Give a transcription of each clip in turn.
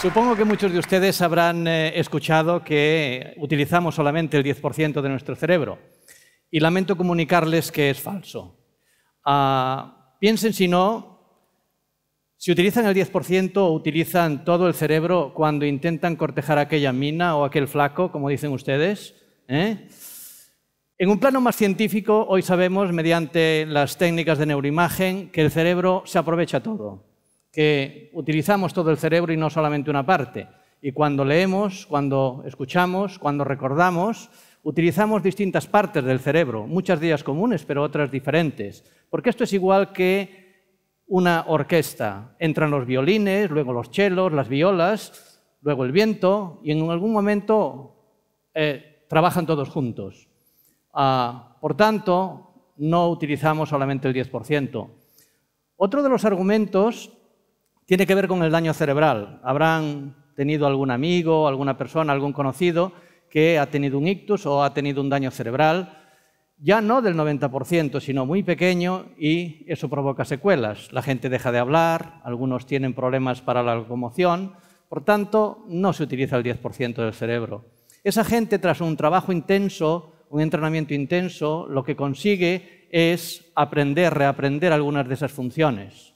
Supongo que muchos de ustedes habrán eh, escuchado que utilizamos solamente el 10% de nuestro cerebro y lamento comunicarles que es falso. Ah, piensen si no, si utilizan el 10% o utilizan todo el cerebro cuando intentan cortejar aquella mina o aquel flaco, como dicen ustedes. ¿eh? En un plano más científico, hoy sabemos, mediante las técnicas de neuroimagen, que el cerebro se aprovecha todo que utilizamos todo el cerebro y no solamente una parte. Y cuando leemos, cuando escuchamos, cuando recordamos, utilizamos distintas partes del cerebro, muchas de ellas comunes, pero otras diferentes. Porque esto es igual que una orquesta. Entran los violines, luego los chelos, las violas, luego el viento, y en algún momento eh, trabajan todos juntos. Ah, por tanto, no utilizamos solamente el 10%. Otro de los argumentos tiene que ver con el daño cerebral. Habrán tenido algún amigo, alguna persona, algún conocido que ha tenido un ictus o ha tenido un daño cerebral, ya no del 90%, sino muy pequeño y eso provoca secuelas. La gente deja de hablar, algunos tienen problemas para la locomoción, por tanto, no se utiliza el 10% del cerebro. Esa gente, tras un trabajo intenso, un entrenamiento intenso, lo que consigue es aprender, reaprender algunas de esas funciones.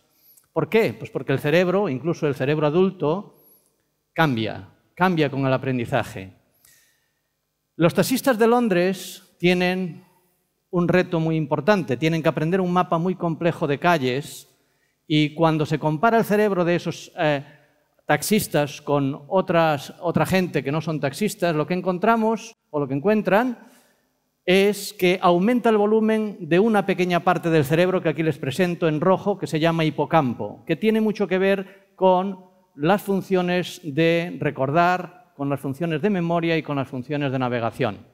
¿Por qué? Pues porque el cerebro, incluso el cerebro adulto, cambia, cambia con el aprendizaje. Los taxistas de Londres tienen un reto muy importante, tienen que aprender un mapa muy complejo de calles y cuando se compara el cerebro de esos eh, taxistas con otra gente que no son taxistas, lo que encontramos o lo que encuentran es que aumenta el volumen de una pequeña parte del cerebro que aquí les presento en rojo, que se llama hipocampo, que tiene mucho que ver con las funciones de recordar, con las funciones de memoria y con las funciones de navegación.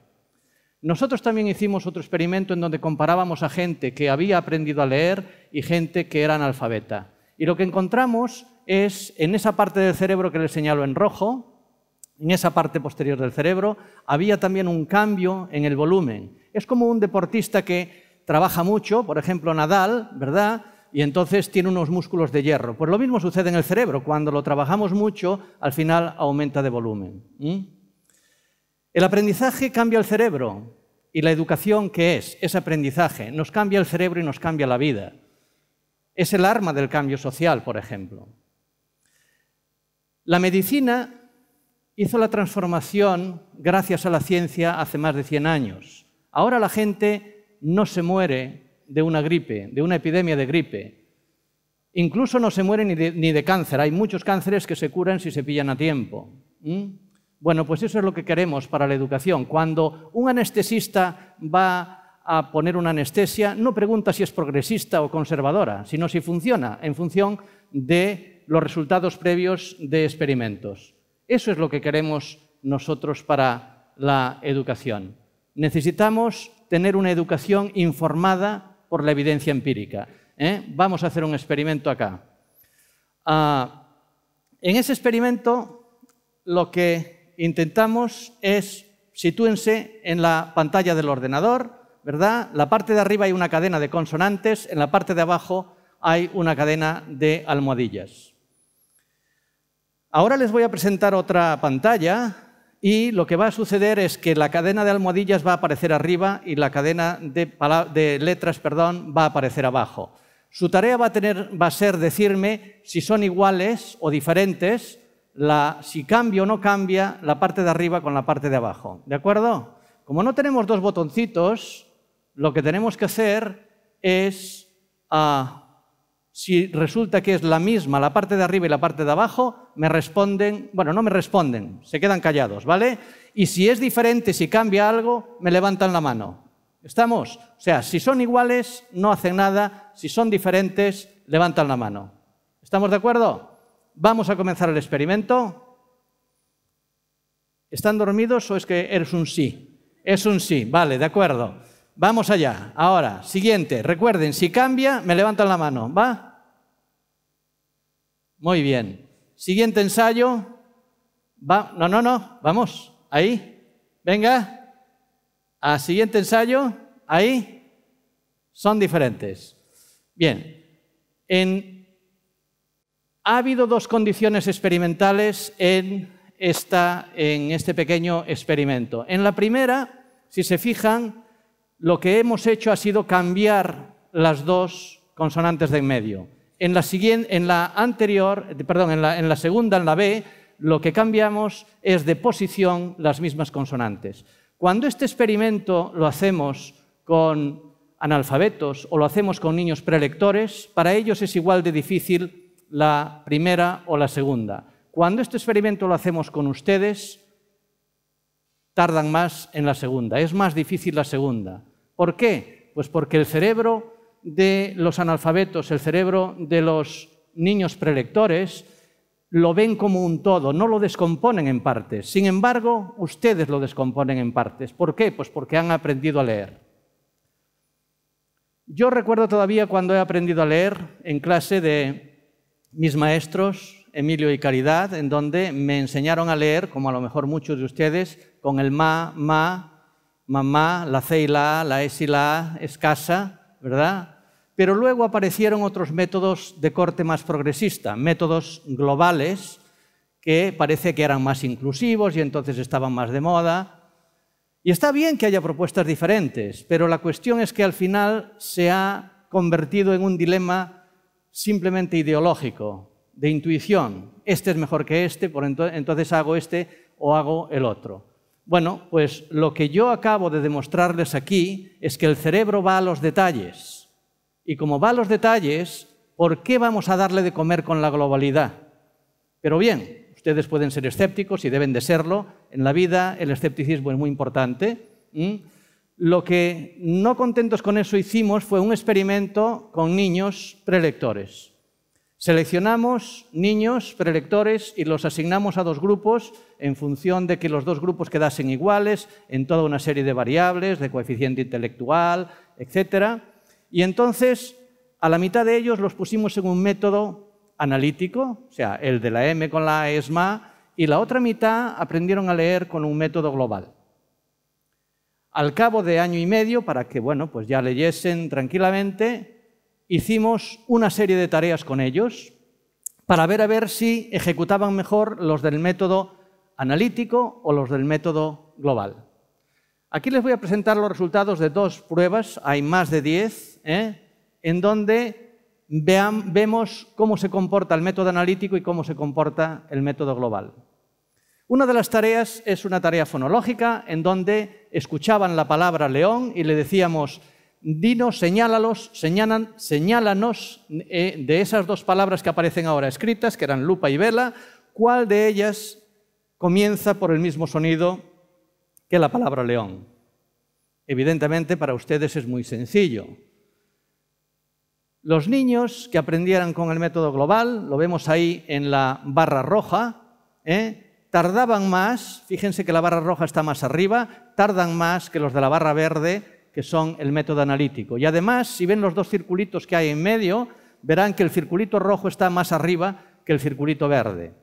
Nosotros también hicimos otro experimento en donde comparábamos a gente que había aprendido a leer y gente que era analfabeta. Y lo que encontramos es, en esa parte del cerebro que les señalo en rojo, en esa parte posterior del cerebro, había también un cambio en el volumen. Es como un deportista que trabaja mucho, por ejemplo Nadal, ¿verdad? Y entonces tiene unos músculos de hierro. Pues lo mismo sucede en el cerebro, cuando lo trabajamos mucho, al final aumenta de volumen. El aprendizaje cambia el cerebro y la educación que es, es aprendizaje, nos cambia el cerebro y nos cambia la vida. Es el arma del cambio social, por ejemplo. La medicina hizo la transformación gracias a la ciencia hace más de 100 años. Ahora la gente no se muere de una gripe, de una epidemia de gripe. Incluso no se muere ni de, cáncer. Hay muchos cánceres que se curan si se pillan a tiempo. Bueno, pues eso es lo que queremos para la educación. Cuando un anestesista va a poner una anestesia, no pregunta si es progresista o conservadora, sino si funciona en función de los resultados previos de experimentos. Eso es lo que queremos nosotros para la educación. Necesitamos tener una educación informada por la evidencia empírica. ¿eh? Vamos a hacer un experimento acá. Ah, en ese experimento lo que intentamos es, sitúense en la pantalla del ordenador, ¿verdad? La parte de arriba hay una cadena de consonantes, en la parte de abajo hay una cadena de almohadillas. Ahora les voy a presentar otra pantalla y lo que va a suceder es que la cadena de almohadillas va a aparecer arriba y la cadena de, letras perdón, va a aparecer abajo. Su tarea va a, ser decirme si son iguales o diferentes, la, si cambia o no cambia la parte de arriba con la parte de abajo. ¿De acuerdo? Como no tenemos dos botoncitos, lo que tenemos que hacer es uh, si resulta que es la misma, la parte de arriba y la parte de abajo, me responden, bueno, no me responden, se quedan callados, ¿vale? Y si es diferente, si cambia algo, me levantan la mano. ¿Estamos? O sea, si son iguales, no hacen nada, si son diferentes, levantan la mano. ¿Estamos de acuerdo? Vamos a comenzar el experimento. ¿Están dormidos o es que eres un sí? Es un sí, vale, de acuerdo. Vamos allá. Ahora, siguiente. Recuerden, si cambia, me levantan la mano. ¿Va? Muy bien. Siguiente ensayo. Va. No, no, no. Vamos. Ahí. Venga. Al siguiente ensayo. Ahí. Son diferentes. Bien. En... Ha habido dos condiciones experimentales en, esta, en este pequeño experimento. En la primera, si se fijan, lo que hemos hecho ha sido cambiar las dos consonantes de en medio. En la, anterior, perdón, en la, segunda, en la B, lo que cambiamos es de posición las mismas consonantes. Cuando este experimento lo hacemos con analfabetos o lo hacemos con niños prelectores, para ellos es igual de difícil la primera o la segunda. Cuando este experimento lo hacemos con ustedes, tardan más en la segunda, es más difícil la segunda. ¿Por qué? Pues porque el cerebro de los analfabetos, el cerebro de los niños prelectores, lo ven como un todo, no lo descomponen en partes. Sin embargo, ustedes lo descomponen en partes. ¿Por qué? Pues porque han aprendido a leer. Yo recuerdo todavía cuando he aprendido a leer en clase de mis maestros, Emilio y Caridad, en donde me enseñaron a leer, como a lo mejor muchos de ustedes, con el ma, ma, mamá, la C la esila, la S escasa, ¿verdad? Pero luego aparecieron otros métodos de corte más progresista, métodos globales que parece que eran más inclusivos y entonces estaban más de moda. Y está bien que haya propuestas diferentes, pero la cuestión es que al final se ha convertido en un dilema simplemente ideológico, de intuición. Este es mejor que este, entonces hago este o hago el otro. Bueno, pues lo que yo acabo de demostrarles aquí es que el cerebro va a los detalles. Y como va a los detalles, ¿por qué vamos a darle de comer con la globalidad? Pero bien, ustedes pueden ser escépticos y deben de serlo. En la vida el escepticismo es muy importante. Lo que no contentos con eso hicimos fue un experimento con niños prelectores. Seleccionamos niños prelectores y los asignamos a dos grupos en función de que los dos grupos quedasen iguales en toda una serie de variables, de coeficiente intelectual, etc. Y entonces a la mitad de ellos los pusimos en un método analítico, o sea, el de la M con la ESMA, y la otra mitad aprendieron a leer con un método global. Al cabo de año y medio, para que bueno, pues ya leyesen tranquilamente, hicimos una serie de tareas con ellos para ver a ver si ejecutaban mejor los del método analítico o los del método global. Aquí les voy a presentar los resultados de dos pruebas, hay más de 10, ¿eh? en donde vemos cómo se comporta el método analítico y cómo se comporta el método global. Una de las tareas es una tarea fonológica en donde escuchaban la palabra león y le decíamos dinos, señálalos, señálanos eh, de esas dos palabras que aparecen ahora escritas, que eran lupa y vela, cuál de ellas comienza por el mismo sonido que la palabra león. Evidentemente para ustedes es muy sencillo. Los niños que aprendieran con el método global, lo vemos ahí en la barra roja, ¿eh? tardaban más, fíjense que la barra roja está más arriba, tardan más que los de la barra verde que son el método analítico. Y además, si ven los dos circulitos que hay en medio, verán que el circulito rojo está más arriba que el circulito verde.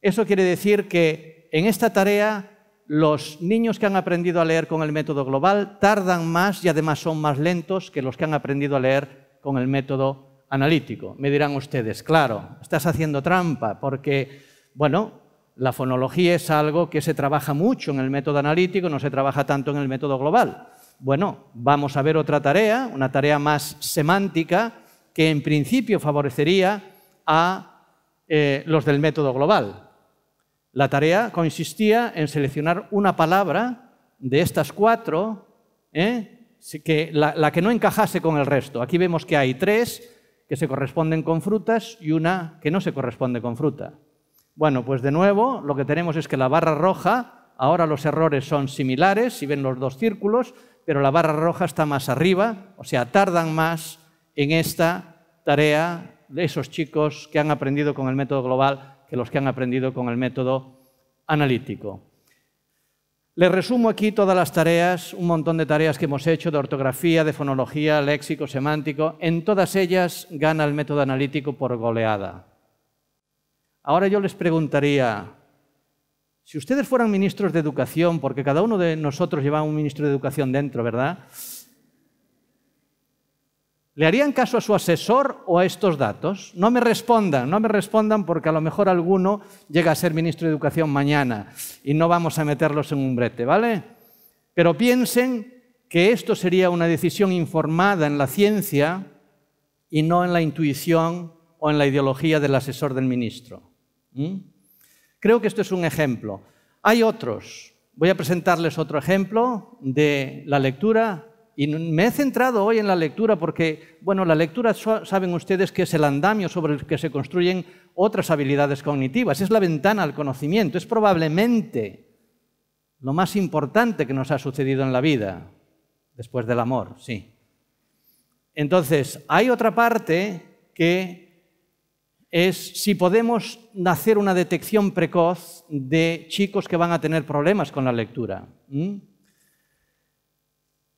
Eso quiere decir que en esta tarea los niños que han aprendido a leer con el método global tardan más y además son más lentos que los que han aprendido a leer con el método analítico. Me dirán ustedes, claro, estás haciendo trampa porque, bueno, la fonología es algo que se trabaja mucho en el método analítico, no se trabaja tanto en el método global. Bueno, vamos a ver otra tarea, una tarea más semántica, que en principio favorecería a eh, los del método global. La tarea consistía en seleccionar una palabra de estas cuatro, ¿eh? la que no encajase con el resto. Aquí vemos que hay tres que se corresponden con frutas y una que no se corresponde con fruta. Bueno, pues de nuevo lo que tenemos es que la barra roja Ahora los errores son similares, si ven los dos círculos, pero la barra roja está más arriba, o sea, tardan más en esta tarea de esos chicos que han aprendido con el método global que los que han aprendido con el método analítico. Les resumo aquí todas las tareas, un montón de tareas que hemos hecho de ortografía, de fonología, léxico, semántico. En todas ellas gana el método analítico por goleada. Ahora yo les preguntaría, si ustedes fueran ministros de educación, porque cada uno de nosotros lleva un ministro de educación dentro, ¿verdad? ¿Le harían caso a su asesor o a estos datos? No me respondan, no me respondan porque a lo mejor alguno llega a ser ministro de Educación mañana y no vamos a meterlos en un brete, ¿vale? Pero piensen que esto sería una decisión informada en la ciencia y no en la intuición o en la ideología del asesor del ministro. Creo que esto es un ejemplo. Hay otros. Voy a presentarles otro ejemplo de la lectura y me he centrado hoy en la lectura porque, bueno, la lectura saben ustedes que es el andamio sobre el que se construyen otras habilidades cognitivas, es la ventana al conocimiento, es probablemente lo más importante que nos ha sucedido en la vida, después del amor, sí. Entonces, hay otra parte que es si podemos hacer una detección precoz de chicos que van a tener problemas con la lectura.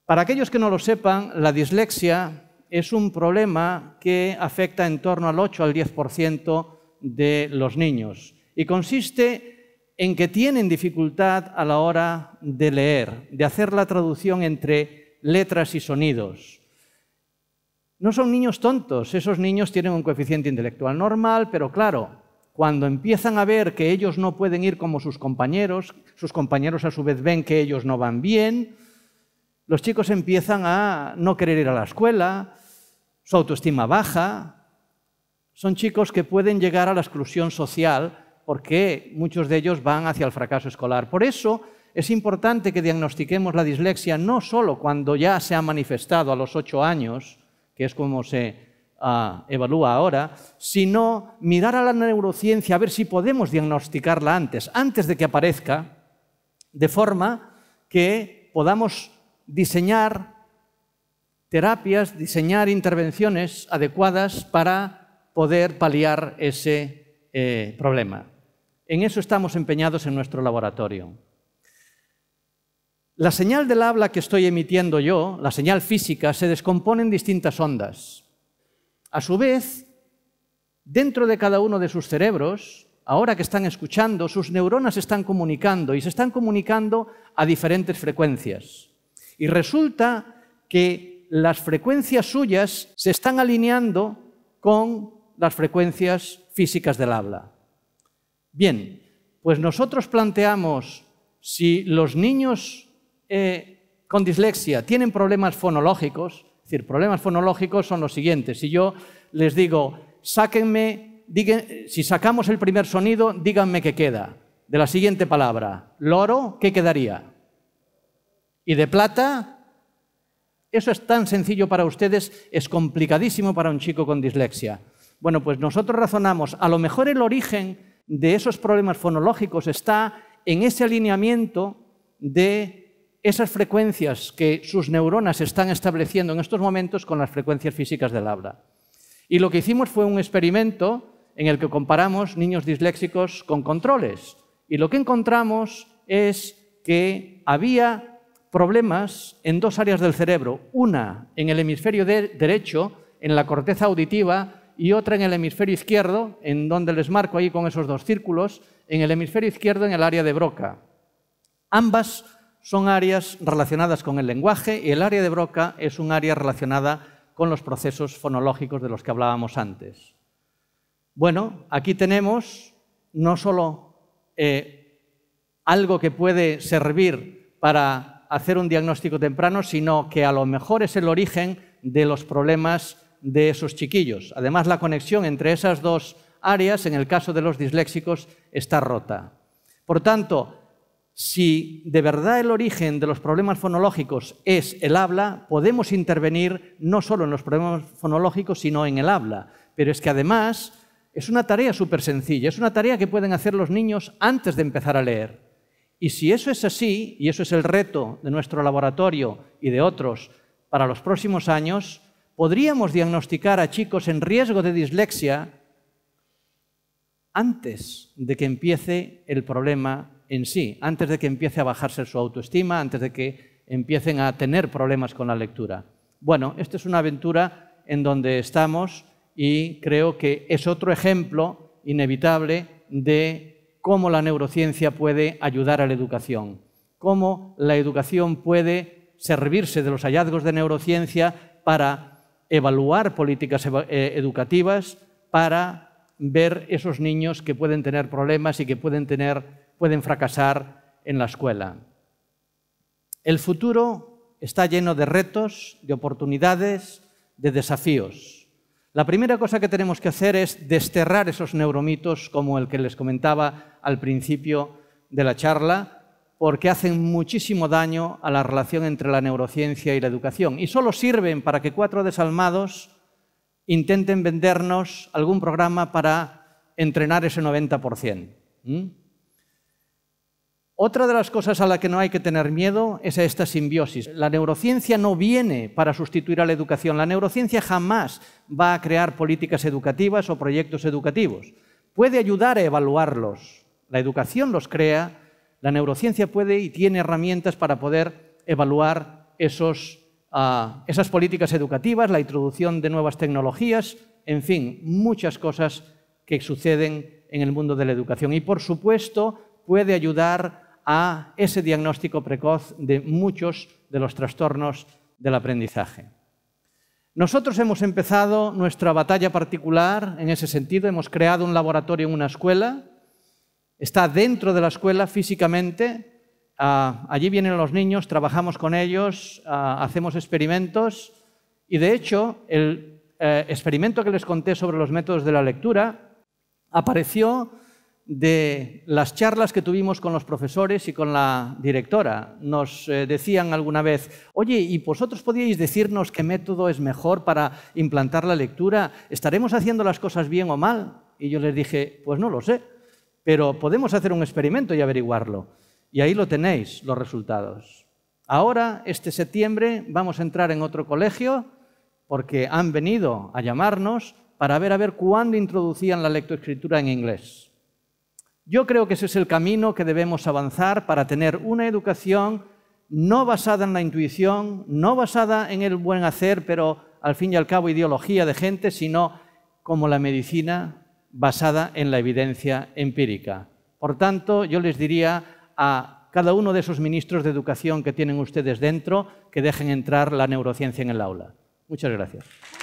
Para aquellos que no lo sepan, la dislexia es un problema que afecta en torno al 8 al 10% de los niños y consiste en que tienen dificultad a la hora de leer, de hacer la traducción entre letras y sonidos. No son niños tontos, esos niños tienen un coeficiente intelectual normal, pero claro, cuando empiezan a ver que ellos no pueden ir como sus compañeros, sus compañeros a su vez ven que ellos no van bien, los chicos empiezan a no querer ir a la escuela, su autoestima baja, son chicos que pueden llegar a la exclusión social porque muchos de ellos van hacia el fracaso escolar. Por eso es importante que diagnostiquemos la dislexia no solo cuando ya se ha manifestado a los ocho años, que es como se ah, evalúa ahora, sino mirar a la neurociencia a ver si podemos diagnosticarla antes, antes de que aparezca, de forma que podamos diseñar terapias, diseñar intervenciones adecuadas para poder paliar ese eh, problema. En eso estamos empeñados en nuestro laboratorio. La señal del habla que estoy emitiendo yo, la señal física, se descompone en distintas ondas. A su vez, dentro de cada uno de sus cerebros, ahora que están escuchando, sus neuronas están comunicando y se están comunicando a diferentes frecuencias. Y resulta que las frecuencias suyas se están alineando con las frecuencias físicas del habla. Bien, pues nosotros planteamos si los niños eh, con dislexia, tienen problemas fonológicos, es decir, problemas fonológicos son los siguientes. Si yo les digo, sáquenme, si sacamos el primer sonido, díganme qué queda. De la siguiente palabra, loro, ¿qué quedaría? Y de plata, eso es tan sencillo para ustedes, es complicadísimo para un chico con dislexia. Bueno, pues nosotros razonamos, a lo mejor el origen de esos problemas fonológicos está en ese alineamiento de esas frecuencias que sus neuronas están estableciendo en estos momentos con las frecuencias físicas del habla. Y lo que hicimos fue un experimento en el que comparamos niños disléxicos con controles. Y lo que encontramos es que había problemas en dos áreas del cerebro, una en el hemisferio derecho, en la corteza auditiva, y otra en el hemisferio izquierdo, en donde les marco ahí con esos dos círculos, en el hemisferio izquierdo en el área de Broca. Ambas son áreas relacionadas con el lenguaje y el área de Broca es un área relacionada con los procesos fonológicos de los que hablábamos antes. Bueno, aquí tenemos no solo eh, algo que puede servir para hacer un diagnóstico temprano, sino que a lo mejor es el origen de los problemas de esos chiquillos. Además, la conexión entre esas dos áreas, en el caso de los disléxicos, está rota. Por tanto, si de verdad el origen de los problemas fonológicos es el habla, podemos intervenir no solo en los problemas fonológicos, sino en el habla. Pero es que además es una tarea súper sencilla, es una tarea que pueden hacer los niños antes de empezar a leer. Y si eso es así, y eso es el reto de nuestro laboratorio y de otros para los próximos años, podríamos diagnosticar a chicos en riesgo de dislexia antes de que empiece el problema en sí, antes de que empiece a bajarse su autoestima, antes de que empiecen a tener problemas con la lectura. Bueno, esta es una aventura en donde estamos y creo que es otro ejemplo inevitable de cómo la neurociencia puede ayudar a la educación, cómo la educación puede servirse de los hallazgos de neurociencia para evaluar políticas eh, educativas, para ver esos niños que pueden tener problemas y que pueden tener pueden fracasar en la escuela. El futuro está lleno de retos, de oportunidades, de desafíos. La primera cosa que tenemos que hacer es desterrar esos neuromitos como el que les comentaba al principio de la charla, porque hacen muchísimo daño a la relación entre la neurociencia y la educación y solo sirven para que cuatro desalmados intenten vendernos algún programa para entrenar ese 90%. Otra de las cosas a la que no hay que tener miedo es a esta simbiosis. La neurociencia no viene para sustituir a la educación. La neurociencia jamás va a crear políticas educativas o proyectos educativos. Puede ayudar a evaluarlos. La educación los crea, la neurociencia puede y tiene herramientas para poder evaluar esos, ah, esas políticas educativas, la introducción de nuevas tecnologías, en fin, muchas cosas que suceden en el mundo de la educación. Y por supuesto puede ayudar a ese diagnóstico precoz de muchos de los trastornos del aprendizaje. Nosotros hemos empezado nuestra batalla particular en ese sentido, hemos creado un laboratorio en una escuela, está dentro de la escuela físicamente, ah, allí vienen los niños, trabajamos con ellos, ah, hacemos experimentos y de hecho el eh, experimento que les conté sobre los métodos de la lectura apareció de las charlas que tuvimos con los profesores y con la directora. Nos eh, decían alguna vez, oye, ¿y vosotros podíais decirnos qué método es mejor para implantar la lectura? ¿Estaremos haciendo las cosas bien o mal? Y yo les dije, pues no lo sé, pero podemos hacer un experimento y averiguarlo. Y ahí lo tenéis, los resultados. Ahora, este septiembre, vamos a entrar en otro colegio porque han venido a llamarnos para ver a ver cuándo introducían la lectoescritura en inglés. Yo creo que ese es el camino que debemos avanzar para tener una educación no basada en la intuición, no basada en el buen hacer, pero al fin y al cabo ideología de gente, sino como la medicina basada en la evidencia empírica. Por tanto, yo les diría a cada uno de esos ministros de educación que tienen ustedes dentro que dejen entrar la neurociencia en el aula. Muchas gracias.